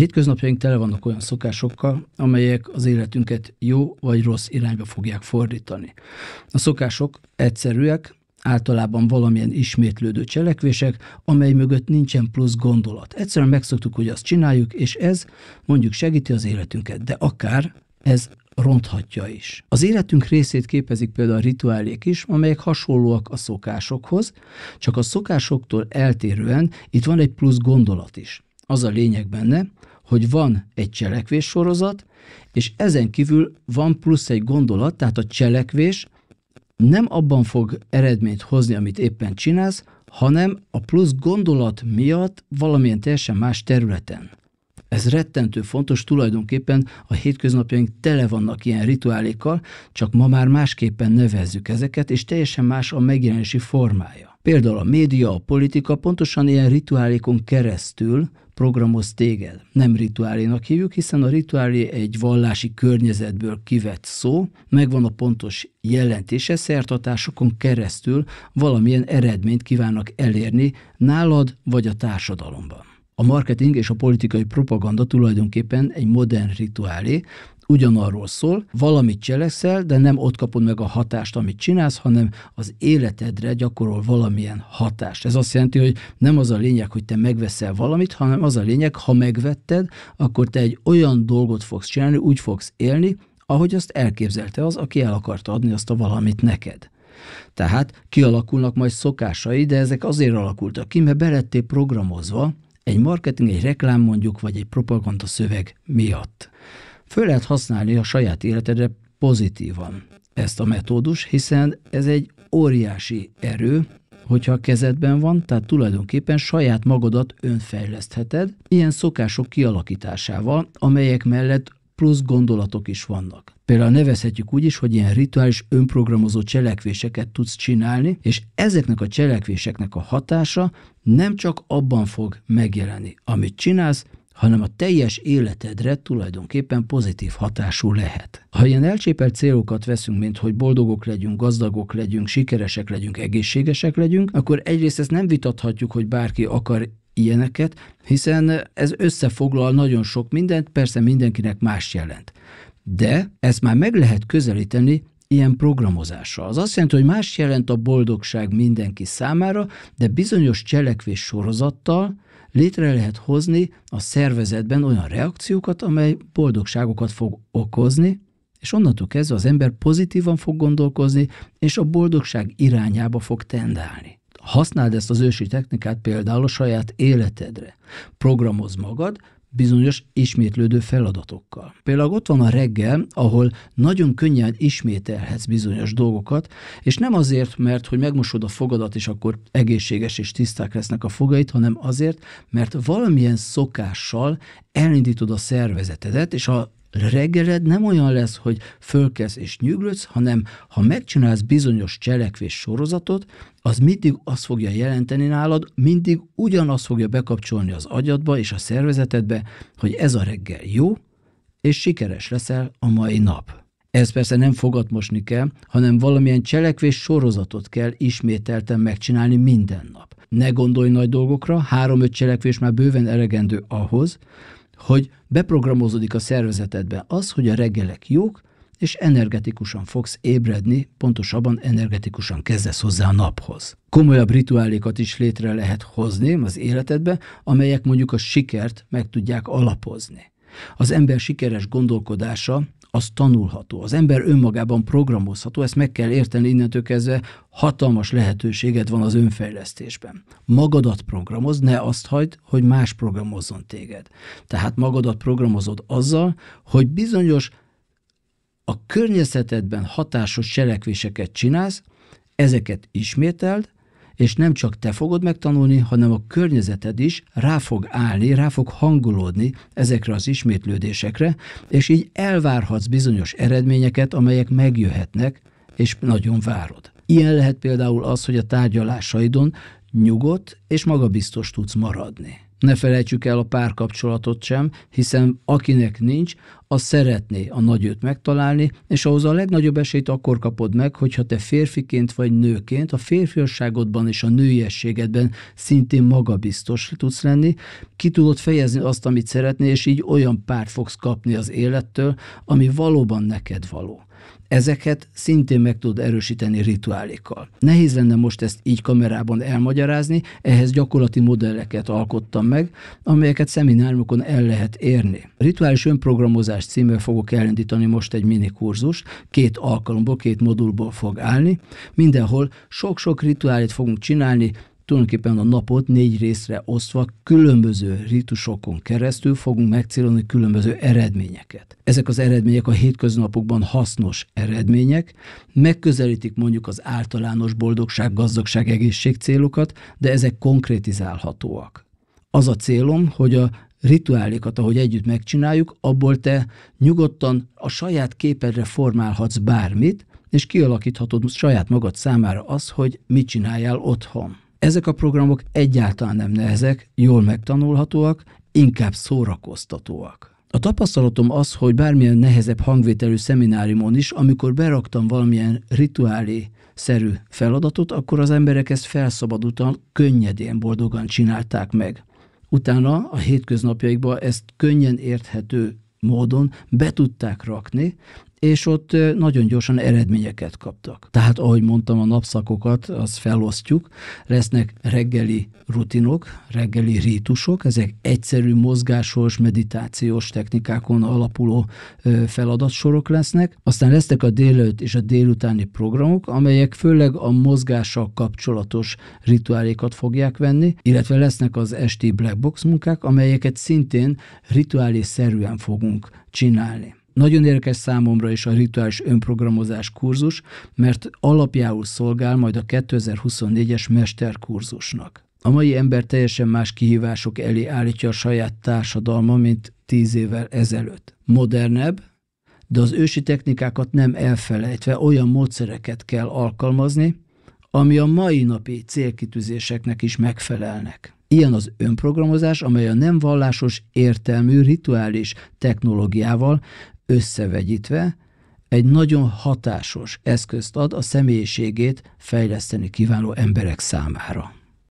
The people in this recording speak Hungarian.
Hétköznapjaink tele vannak olyan szokásokkal, amelyek az életünket jó vagy rossz irányba fogják fordítani. A szokások egyszerűek, általában valamilyen ismétlődő cselekvések, amely mögött nincsen plusz gondolat. Egyszerűen megszoktuk, hogy azt csináljuk, és ez mondjuk segíti az életünket, de akár ez ronthatja is. Az életünk részét képezik például a rituálék is, amelyek hasonlóak a szokásokhoz, csak a szokásoktól eltérően itt van egy plusz gondolat is. Az a lényeg benne, hogy van egy cselekvés sorozat, és ezen kívül van plusz egy gondolat, tehát a cselekvés nem abban fog eredményt hozni, amit éppen csinálsz, hanem a plusz gondolat miatt valamilyen teljesen más területen. Ez rettentő fontos, tulajdonképpen a hétköznapjaink tele vannak ilyen rituálékkal, csak ma már másképpen nevezzük ezeket, és teljesen más a megjelenési formája. Például a média, a politika pontosan ilyen rituálékon keresztül programoz téged. Nem rituálénak hívjuk, hiszen a rituálé egy vallási környezetből kivett szó, megvan a pontos jelentése, szertartásokon keresztül valamilyen eredményt kívánnak elérni nálad vagy a társadalomban. A marketing és a politikai propaganda tulajdonképpen egy modern rituálé, ugyanarról szól, valamit cselekszel, de nem ott kapod meg a hatást, amit csinálsz, hanem az életedre gyakorol valamilyen hatást. Ez azt jelenti, hogy nem az a lényeg, hogy te megveszel valamit, hanem az a lényeg, ha megvetted, akkor te egy olyan dolgot fogsz csinálni, úgy fogsz élni, ahogy azt elképzelte az, aki el akarta adni azt a valamit neked. Tehát kialakulnak majd szokásai, de ezek azért alakultak ki, mert belettél programozva egy marketing, egy reklám mondjuk, vagy egy propaganda szöveg miatt. Föl lehet használni a saját életedre pozitívan ezt a metódus, hiszen ez egy óriási erő, hogyha a kezedben van, tehát tulajdonképpen saját magadat önfejlesztheted, ilyen szokások kialakításával, amelyek mellett plusz gondolatok is vannak. Például nevezhetjük úgy is, hogy ilyen rituális önprogramozó cselekvéseket tudsz csinálni, és ezeknek a cselekvéseknek a hatása nem csak abban fog megjelenni, amit csinálsz, hanem a teljes életedre tulajdonképpen pozitív hatású lehet. Ha ilyen elcsépelt célokat veszünk, mint hogy boldogok legyünk, gazdagok legyünk, sikeresek legyünk, egészségesek legyünk, akkor egyrészt ezt nem vitathatjuk, hogy bárki akar ilyeneket, hiszen ez összefoglal nagyon sok mindent, persze mindenkinek más jelent. De ezt már meg lehet közelíteni ilyen programozással. Az azt jelenti, hogy más jelent a boldogság mindenki számára, de bizonyos cselekvés sorozattal, létre lehet hozni a szervezetben olyan reakciókat, amely boldogságokat fog okozni, és onnantól kezdve az ember pozitívan fog gondolkozni, és a boldogság irányába fog tendálni. Használd ezt az ősi technikát például a saját életedre. Programoz magad, bizonyos ismétlődő feladatokkal. Például ott van a reggel, ahol nagyon könnyen ismételhetsz bizonyos dolgokat, és nem azért, mert hogy megmosod a fogadat, és akkor egészséges és tiszták lesznek a fogait, hanem azért, mert valamilyen szokással elindítod a szervezetedet, és a reggeled nem olyan lesz, hogy fölkelsz és nyüglődsz, hanem ha megcsinálsz bizonyos cselekvés sorozatot, az mindig azt fogja jelenteni nálad, mindig ugyanazt fogja bekapcsolni az agyadba és a szervezetedbe, hogy ez a reggel jó, és sikeres leszel a mai nap. Ez persze nem fogatmosni kell, hanem valamilyen cselekvés sorozatot kell ismételten megcsinálni minden nap. Ne gondolj nagy dolgokra, három-öt cselekvés már bőven elegendő ahhoz, hogy beprogramozódik a szervezetedbe az, hogy a reggelek jók, és energetikusan fogsz ébredni, pontosabban energetikusan kezdesz hozzá a naphoz. Komolyabb rituálékat is létre lehet hozni az életedbe, amelyek mondjuk a sikert meg tudják alapozni. Az ember sikeres gondolkodása az tanulható. Az ember önmagában programozható, ezt meg kell érteni innentől kezdve, hatalmas lehetőséget van az önfejlesztésben. Magadat programoz, ne azt hagyd, hogy más programozzon téged. Tehát magadat programozod azzal, hogy bizonyos a környezetedben hatásos cselekvéseket csinálsz, ezeket ismételd, és nem csak te fogod megtanulni, hanem a környezeted is rá fog állni, rá fog hangolódni ezekre az ismétlődésekre, és így elvárhatsz bizonyos eredményeket, amelyek megjöhetnek, és nagyon várod. Ilyen lehet például az, hogy a tárgyalásaidon nyugodt és magabiztos tudsz maradni. Ne felejtsük el a párkapcsolatot sem, hiszen akinek nincs, az szeretné a nagyőt megtalálni, és ahhoz a legnagyobb esélyt akkor kapod meg, hogyha te férfiként vagy nőként a férfiasságodban és a nőiességedben szintén magabiztos tudsz lenni, ki tudod fejezni azt, amit szeretnél, és így olyan párt fogsz kapni az élettől, ami valóban neked való. Ezeket szintén meg tud erősíteni rituálékkal. Nehéz lenne most ezt így kamerában elmagyarázni, ehhez gyakorlati modelleket alkottam meg, amelyeket szemináriumokon el lehet érni. Rituális önprogramozás címmel fogok elindítani most egy mini kurzus, két alkalomból, két modulból fog állni. Mindenhol sok-sok rituálét fogunk csinálni, tulajdonképpen a napot négy részre osztva különböző ritusokon keresztül fogunk megcélolni különböző eredményeket. Ezek az eredmények a hétköznapokban hasznos eredmények, megközelítik mondjuk az általános boldogság, gazdagság, egészség célokat, de ezek konkrétizálhatóak. Az a célom, hogy a rituálékat, ahogy együtt megcsináljuk, abból te nyugodtan a saját képedre formálhatsz bármit, és kialakíthatod saját magad számára az, hogy mit csináljál otthon. Ezek a programok egyáltalán nem nehezek, jól megtanulhatóak, inkább szórakoztatóak. A tapasztalatom az, hogy bármilyen nehezebb hangvételű szemináriumon is, amikor beraktam valamilyen rituálé szerű feladatot, akkor az emberek ezt felszabadultan, könnyedén, boldogan csinálták meg. Utána a hétköznapjaikban ezt könnyen érthető módon be tudták rakni, és ott nagyon gyorsan eredményeket kaptak. Tehát, ahogy mondtam, a napszakokat az felosztjuk, lesznek reggeli rutinok, reggeli rítusok, ezek egyszerű mozgásos, meditációs technikákon alapuló feladatsorok lesznek, aztán lesznek a délelőtt és a délutáni programok, amelyek főleg a mozgással kapcsolatos rituálékat fogják venni, illetve lesznek az esti black box munkák, amelyeket szintén rituálé szerűen fogunk csinálni. Nagyon érdekes számomra is a rituális önprogramozás kurzus, mert alapjául szolgál majd a 2024-es mesterkurzusnak. A mai ember teljesen más kihívások elé állítja a saját társadalma, mint tíz évvel ezelőtt. Modernebb, de az ősi technikákat nem elfelejtve olyan módszereket kell alkalmazni, ami a mai napi célkitűzéseknek is megfelelnek. Ilyen az önprogramozás, amely a nem vallásos értelmű rituális technológiával összevegyítve egy nagyon hatásos eszközt ad a személyiségét fejleszteni kívánó emberek számára.